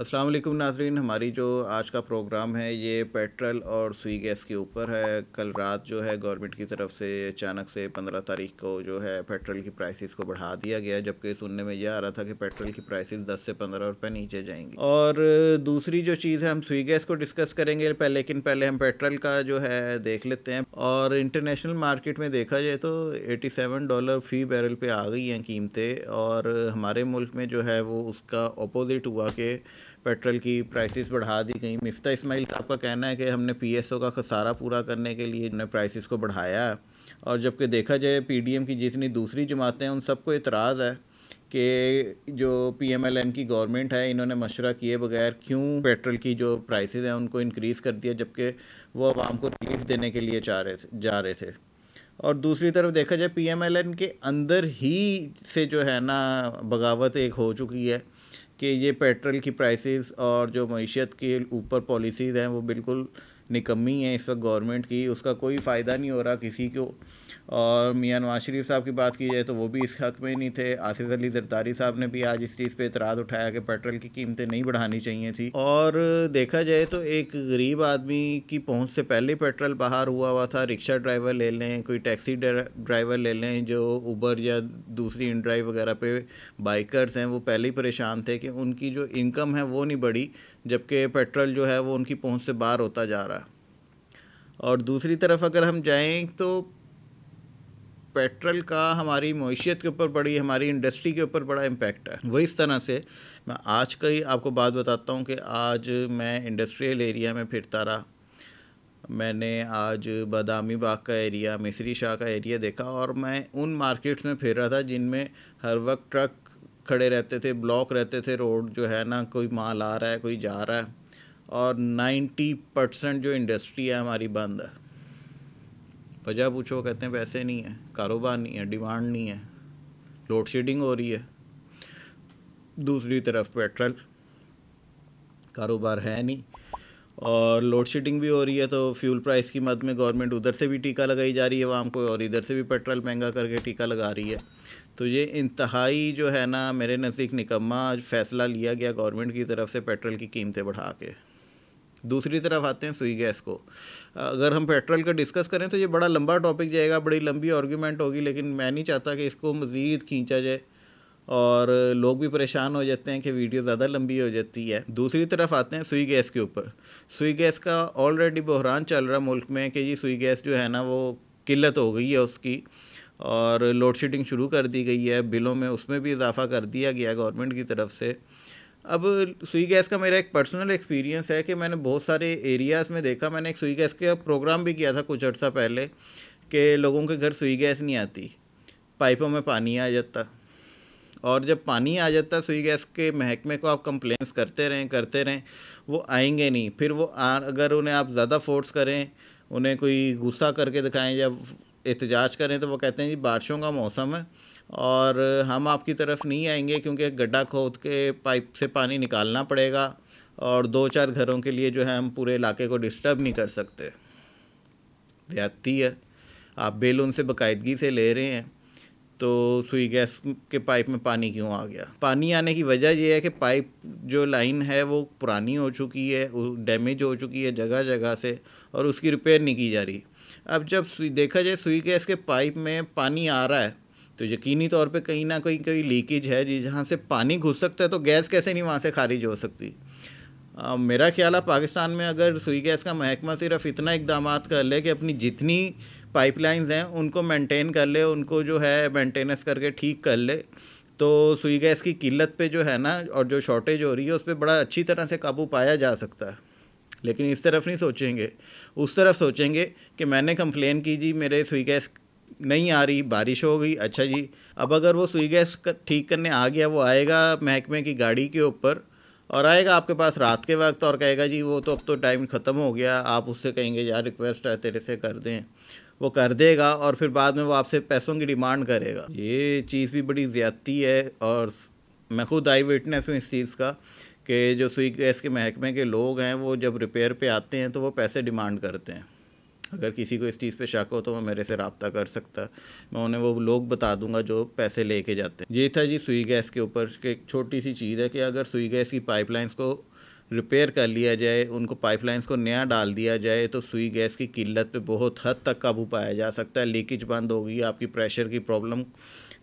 अस्सलाम वालेकुम नाजरीन हमारी जो आज का प्रोग्राम है ये पेट्रोल और सुई गैस के ऊपर है कल रात जो है गवर्नमेंट की तरफ से अचानक से पंद्रह तारीख को जो है पेट्रोल की प्राइसेस को बढ़ा दिया गया जबकि सुनने में यह आ रहा था कि पेट्रोल की प्राइसेस दस से पंद्रह रुपये नीचे जाएंगी और दूसरी जो चीज़ है हम सुई गैस को डिस्कस करेंगे पहले लेकिन पहले हम पेट्रोल का जो है देख लेते हैं और इंटरनेशनल मार्केट में देखा जाए तो एटी डॉलर फी बैरल पर आ गई हैं कीमतें और हमारे मुल्क में जो है वो उसका अपोजिट हुआ कि पेट्रोल की प्राइसेस बढ़ा दी गई मिफ्ता इस्माइल साहब का कहना है कि हमने पीएसओ का खसारा पूरा करने के लिए हमने प्राइसेस को बढ़ाया है और जबकि देखा जाए पीडीएम की जितनी दूसरी जमातें हैं उन सबको एतराज़ है कि जो पीएमएलएन की गवर्नमेंट है इन्होंने मशवरा किए बगैर क्यों पेट्रोल की जो प्राइसेस हैं उनको इनक्रीज़ कर दिया जबकि वो आवाम को रिलीफ देने के लिए चाह रहे थे जा रहे थे और दूसरी तरफ देखा जाए पीएमएलएन के अंदर ही से जो है ना बगावत एक हो चुकी है कि ये पेट्रोल की प्राइसेस और जो मीशत के ऊपर पॉलिसीज़ हैं वो बिल्कुल निकम्मी हैं इस वक्त गवर्नमेंट की उसका कोई फ़ायदा नहीं हो रहा किसी को और मियाँ नवाज शरीफ साहब की बात की जाए तो वो भी इस हक में नहीं थे आसिफ अली जरदारी साहब ने भी आज इस चीज़ पे इतराज़ उठाया कि पेट्रोल की कीमतें नहीं बढ़ानी चाहिए थी और देखा जाए तो एक गरीब आदमी की पहुंच से पहले पेट्रोल बाहर हुआ हुआ था रिक्शा ड्राइवर ले लें कोई टैक्सी ड्राइवर ले लें जो ऊबर या दूसरी इन ड्राइव वगैरह पे बाइकर्स हैं वो पहले ही परेशान थे कि उनकी जो इनकम है वो नहीं बढ़ी जबकि पेट्रोल जो है वो उनकी पहुँच से बाहर होता जा रहा और दूसरी तरफ अगर हम जाएँ तो पेट्रोल का हमारी मीशियत के ऊपर बड़ी हमारी इंडस्ट्री के ऊपर बड़ा इम्पेक्ट है वही इस तरह से मैं आज का ही आपको बात बताता हूँ कि आज मैं इंडस्ट्रियल एरिया में फिरता रहा मैंने आज बादामी बाग का एरिया मिसरी शाह का एरिया देखा और मैं उन मार्केट्स में फिर रहा था जिनमें हर वक्त ट्रक खड़े रहते थे ब्लॉक रहते थे रोड जो है ना कोई माल आ रहा है कोई जा रहा है और 90 परसेंट जो इंडस्ट्री है हमारी बंद है वजह पूछो कहते हैं पैसे नहीं है कारोबार नहीं है डिमांड नहीं है लोड शेडिंग हो रही है दूसरी तरफ पेट्रोल कारोबार है नहीं और लोड शेडिंग भी हो रही है तो फ्यूल प्राइस की मद में गवर्नमेंट उधर से भी टीका लगाई जा रही है वहाँ को और इधर से भी पेट्रोल महंगा करके टीका लगा रही है तो ये इंतहाई जो है ना मेरे नज़दीक निकम्मा फैसला लिया गया गवर्नमेंट की तरफ से पेट्रोल की कीमतें बढ़ा के दूसरी तरफ आते हैं सुई गैस को अगर हम पेट्रोल का डिस्कस करें तो ये बड़ा लंबा टॉपिक जाएगा बड़ी लंबी आर्ग्यूमेंट होगी लेकिन मैं नहीं चाहता कि इसको मज़ीद खींचा जाए और लोग भी परेशान हो जाते हैं कि वीडियो ज़्यादा लंबी हो जाती है दूसरी तरफ आते हैं सुई गैस के ऊपर सुई गैस का ऑलरेडी बहरान चल रहा मुल्क में कि जी सुई गैस जो है ना वो किल्लत हो गई है उसकी और लोड शेडिंग शुरू कर दी गई है बिलों में उसमें भी इजाफा कर दिया गया गवर्नमेंट की तरफ से अब सुई गैस का मेरा एक पर्सनल एक्सपीरियंस है कि मैंने बहुत सारे एरियाज़ में देखा मैंने एक सुई गैस का प्रोग्राम भी किया था कुछ अर्सा पहले कि लोगों के घर सुई गैस नहीं आती पाइपों में पानी आ जाता और जब पानी आ जाता सुई गैस के महकमे को आप कंप्लेंट्स करते रहें करते रहें वो आएंगे नहीं फिर वो आ, अगर उन्हें आप ज़्यादा फोर्स करें उन्हें कोई गुस्सा करके दिखाएं या एहतजाज करें तो वो कहते हैं जी बारिशों का मौसम है और हम आपकी तरफ नहीं आएंगे क्योंकि गड्ढा खोद के पाइप से पानी निकालना पड़ेगा और दो चार घरों के लिए जो है हम पूरे इलाके को डिस्टर्ब नहीं कर सकते ज़्यादती है आप बिल उनसे बाकायदगी से ले रहे हैं तो सुई गैस के पाइप में पानी क्यों आ गया पानी आने की वजह यह है कि पाइप जो लाइन है वो पुरानी हो चुकी है डैमेज हो चुकी है जगह जगह से और उसकी रिपेयर नहीं की जा रही अब जब सुई देखा जाए सुई गैस के पाइप में पानी आ रहा है तो यकीनी तौर पे कहीं ना कहीं कोई लीकेज है जी जहाँ से पानी घुस सकता है तो गैस कैसे नहीं वहाँ से खारिज हो सकती आ, मेरा ख्याल है पाकिस्तान में अगर सुई गैस का महकमा सिर्फ इतना इकदाम कर ले कि अपनी जितनी पाइपलाइंस हैं उनको मेंटेन कर ले उनको जो है मेंटेनेंस करके ठीक कर ले तो सुई गैस की किल्लत पे जो है ना और जो शॉर्टेज हो रही है उस पर बड़ा अच्छी तरह से काबू पाया जा सकता है लेकिन इस तरफ नहीं सोचेंगे उस तरफ सोचेंगे कि मैंने कंप्लेन की जी मेरे सुई गैस नहीं आ रही बारिश हो गई अच्छा जी अब अगर वो सुई गैस ठीक करने आ गया वो आएगा महकमे की गाड़ी के ऊपर और आएगा आपके पास रात के वक्त और कहेगा जी वो तो अब तो टाइम ख़त्म हो गया आप उससे कहेंगे यार रिक्वेस्ट है तेरे से कर दें वो कर देगा और फिर बाद में वो आपसे पैसों की डिमांड करेगा ये चीज़ भी बड़ी ज़्यादती है और मैं खुद आई विटनेस हूँ इस चीज़ का कि जो सुई गैस के महकमे के लोग हैं वो जब रिपेयर पे आते हैं तो वो पैसे डिमांड करते हैं अगर किसी को इस चीज़ पे शक हो तो वो मेरे से रबता कर सकता मैं उन्हें वो लोग बता दूंगा जो पैसे लेके जाते हैं ये था जी सुई गैस के ऊपर एक छोटी सी चीज़ है कि अगर सुई गैस की पाइपलाइंस को रिपेयर कर लिया जाए उनको पाइपलाइंस को नया डाल दिया जाए तो सुई गैस की किल्लत पे बहुत हद तक काबू पाया जा सकता है लीकेज बंद होगी आपकी प्रेशर की प्रॉब्लम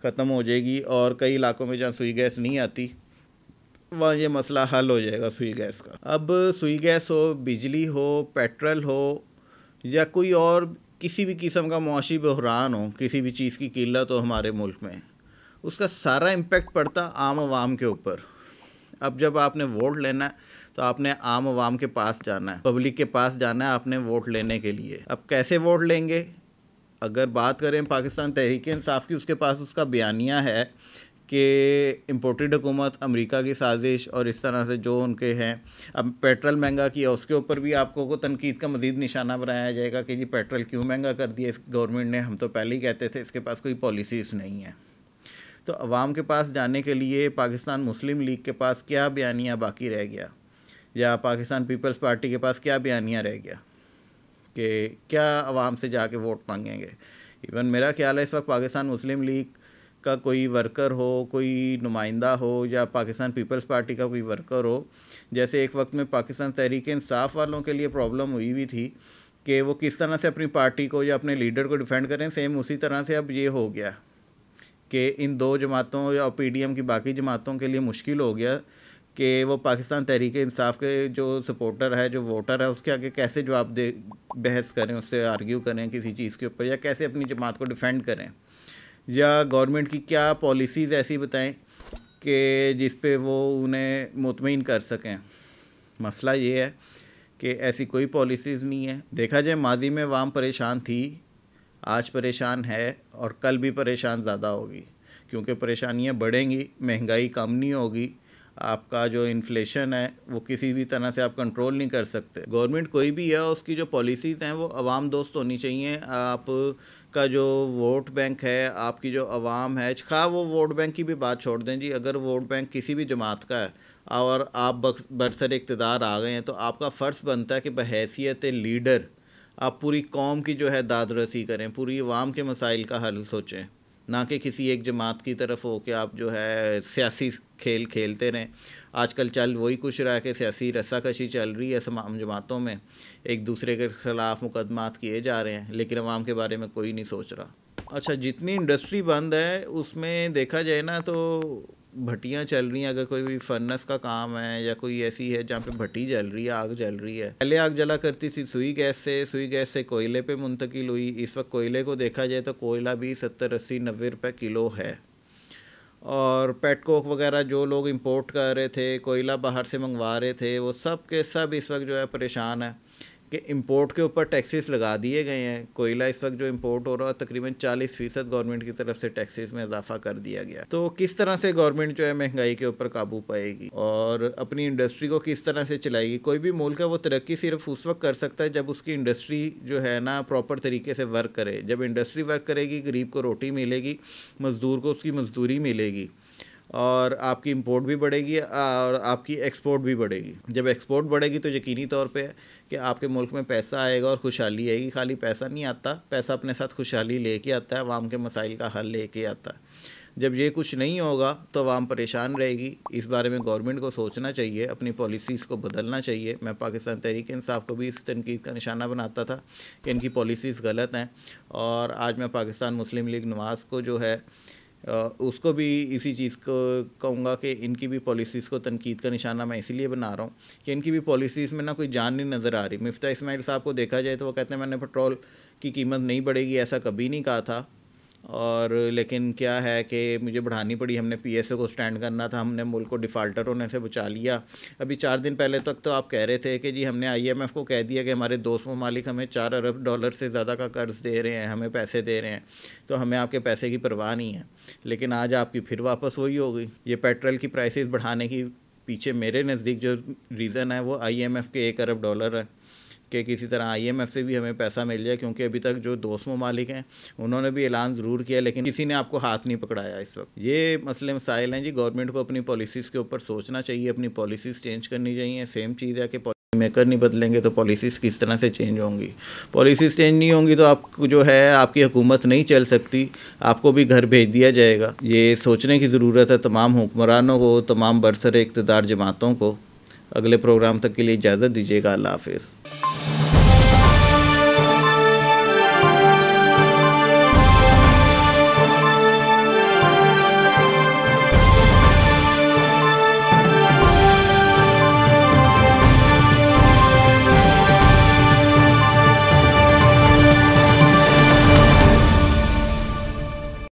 ख़त्म हो जाएगी और कई इलाकों में जहाँ सुई गैस नहीं आती वहाँ ये मसला हल हो जाएगा सुई गैस का अब सुई गैस हो बिजली हो पेट्रोल हो या कोई और किसी भी किस्म का मुआशी बहरान हो किसी भी चीज़ की किल्लत हो हमारे मुल्क में उसका सारा इम्पेक्ट पड़ता आम आवाम के ऊपर अब जब आपने वोट लेना है तो आपने आम आवाम के पास जाना है पब्लिक के पास जाना है आपने वोट लेने के लिए अब कैसे वोट लेंगे अगर बात करें पाकिस्तान तहरीक इंसाफ की उसके पास उसका बयानिया है कि इम्पोर्टेड हुकूमत अमेरिका की साजिश और इस तरह से जो उनके हैं अब पेट्रोल महंगा किया उसके ऊपर भी आपको को तनकीद का मजीद निशाना बनाया जाएगा कि जी पेट्रोल क्यों महंगा कर दिया इस गवर्नमेंट ने हम तो पहले ही कहते थे इसके पास कोई पॉलिसीज़ नहीं है तो अवाम के पास जाने के लिए पाकिस्तान मुस्लिम लीग के पास क्या बयानिया बाकी रह गया या पाकिस्तान पीपल्स पार्टी के पास क्या बयानिया रह गया कि क्या आवाम से जाके वोट मांगेंगे इवन मेरा ख्याल है इस वक्त पाकिस्तान मुस्लिम लीग का कोई वर्कर हो कोई नुमाइंदा हो या पाकिस्तान पीपल्स पार्टी का कोई वर्कर हो जैसे एक वक्त में पाकिस्तान तहरीक इंसाफ वालों के लिए प्रॉब्लम हुई हुई थी कि वो किस तरह से अपनी पार्टी को या अपने लीडर को डिफेंड करें सेम उसी तरह से अब ये हो गया कि इन दो जमातों या पी डी एम की बाकी जमातों के लिए मुश्किल हो गया कि वो पाकिस्तान तहरीक इंसाफ के जो सपोर्टर है जो वोटर है उसके आगे कैसे जवाब दे बहस करें उससे आर्ग्यू करें किसी चीज़ के ऊपर या कैसे अपनी जमात को डिफेंड करें या गवर्नमेंट की क्या पॉलिसीज़ ऐसी बताएं कि जिस पे वो उन्हें मुतमिन कर सकें मसला ये है कि ऐसी कोई पॉलिसीज़ नहीं है देखा जाए माजी में वाम परेशान थी आज परेशान है और कल भी परेशान ज़्यादा होगी क्योंकि परेशानियाँ बढ़ेंगी महंगाई कम नहीं होगी आपका जो इन्फ्लेशन है वो किसी भी तरह से आप कंट्रोल नहीं कर सकते गवर्नमेंट कोई भी है उसकी जो पॉलिसीज़ हैं वो आवाम दोस्त होनी चाहिए आप आपका जो वोट बैंक है आपकी जो आवाम है खा वो वोट बैंक की भी बात छोड़ दें जी अगर वोट बैंक किसी भी जमात का है और आप बरसर इकतदार आ गए हैं तो आपका फ़र्ज़ बनता है कि बहसीत लीडर आप पूरी कौम की जो है दादरसी करें पूरी आवाम के मसाइल का हल सोचें ना कि किसी एक जमात की तरफ हो कि आप जो है सियासी खेल खेलते रहें आजकल चल वही कुछ रहा है कि सियासी रस्साकशी चल रही है तमाम जमातों में एक दूसरे के खिलाफ मुकदमात किए जा रहे हैं लेकिन आवाम के बारे में कोई नहीं सोच रहा अच्छा जितनी इंडस्ट्री बंद है उसमें देखा जाए ना तो भट्टियाँ चल रही हैं अगर कोई भी फर्नस का काम है या कोई ऐसी है जहाँ पे भट्टी जल रही है आग जल रही है पहले आग जला करती थी सुई गैस से सुई गैस से कोयले पे मुंतकिल हुई इस वक्त कोयले को देखा जाए तो कोयला भी सत्तर अस्सी नब्बे रुपये किलो है और पेटकोक वगैरह जो लोग इम्पोर्ट कर रहे थे कोयला बाहर से मंगवा रहे थे वो सब के सब इस वक्त जो है परेशान है कि इम्पोर्ट के ऊपर टैक्सेस लगा दिए गए हैं कोयला इस वक्त जो इम्पोर्ट हो रहा है तकरीबन 40 फीसद गवर्नमेंट की तरफ से टैक्सेस में इजाफा कर दिया गया तो किस तरह से गवर्नमेंट जो है महंगाई के ऊपर काबू पाएगी और अपनी इंडस्ट्री को किस तरह से चलाएगी कोई भी मुल्क है वो तरक्की सिर्फ उस वक्त कर सकता है जब उसकी इंडस्ट्री जो है ना प्रॉपर तरीके से वर्क करे जब इंडस्ट्री वर्क करेगी गरीब को रोटी मिलेगी मज़दूर को उसकी मजदूरी मिलेगी और आपकी इंपोर्ट भी बढ़ेगी और आपकी एक्सपोर्ट भी बढ़ेगी जब एक्सपोर्ट बढ़ेगी तो यकीनी तौर पे कि आपके मुल्क में पैसा आएगा और खुशहाली आएगी खाली पैसा नहीं आता पैसा अपने साथ खुशहाली लेके आता है आवाम के मसाइल का हल लेके आता है जब ये कुछ नहीं होगा तो आवाम परेशान रहेगी इस बारे में गवर्नमेंट को सोचना चाहिए अपनी पॉलिसीज़ को बदलना चाहिए मैं पाकिस्तान तहरीक इंसाफ को भी इस तनकीद का निशाना बनाता था कि इनकी पॉलिसीज़ गलत हैं और आज मैं पाकिस्तान मुस्लिम लीग नवाज़ को जो है उसको भी इसी चीज़ को कहूँगा कि इनकी भी पॉलिसीज़ को तनकीद का निशाना मैं इसीलिए बना रहा हूँ कि इनकी भी पॉलिसीज़ में ना कोई जान नहीं नज़र आ रही मिफ्ता इसमाइल साहब को देखा जाए तो वो कहते हैं मैंने पेट्रोल की कीमत नहीं बढ़ेगी ऐसा कभी नहीं कहा था और लेकिन क्या है कि मुझे बढ़ानी पड़ी हमने पी को स्टैंड करना था हमने मुल्क को डिफ़ाल्टर होने से बचा लिया अभी चार दिन पहले तक तो आप कह रहे थे कि जी हमने आईएमएफ को कह दिया कि हमारे दोस्त ममालिक हमें चार अरब डॉलर से ज़्यादा का कर्ज़ दे रहे हैं हमें पैसे दे रहे हैं तो हमें आपके पैसे की परवाह नहीं है लेकिन आज आपकी फिर वापस वही हो गई ये पेट्रोल की प्राइसेस बढ़ाने की पीछे मेरे नज़दीक जो रीज़न है वो आईएमएफ के एक अरब डॉलर है कि किसी तरह आईएमएफ से भी हमें पैसा मिल जाए क्योंकि अभी तक जो दोस्त ममालिक हैं उन्होंने भी ऐलान ज़रूर किया लेकिन किसी ने आपको हाथ नहीं पकड़ाया इस वक्त ये मसले मसाइल हैं जी गवर्नमेंट को अपनी पॉलिसीज़ के ऊपर सोचना चाहिए अपनी पॉलिसीज़ चेंज करनी चाहिए सेम चीज़ है कि मेकर नहीं बदलेंगे तो पॉलिसीज़ किस तरह से चेंज होंगी पॉलिसीज़ चेंज नहीं होंगी तो आप जो है आपकी हुकूमत नहीं चल सकती आपको भी घर भेज दिया जाएगा ये सोचने की ज़रूरत है तमाम हुक्मरानों को तमाम बरसर इकतदार जमातों को अगले प्रोग्राम तक के लिए इजाज़त दीजिएगा अल्लाह हाफिज़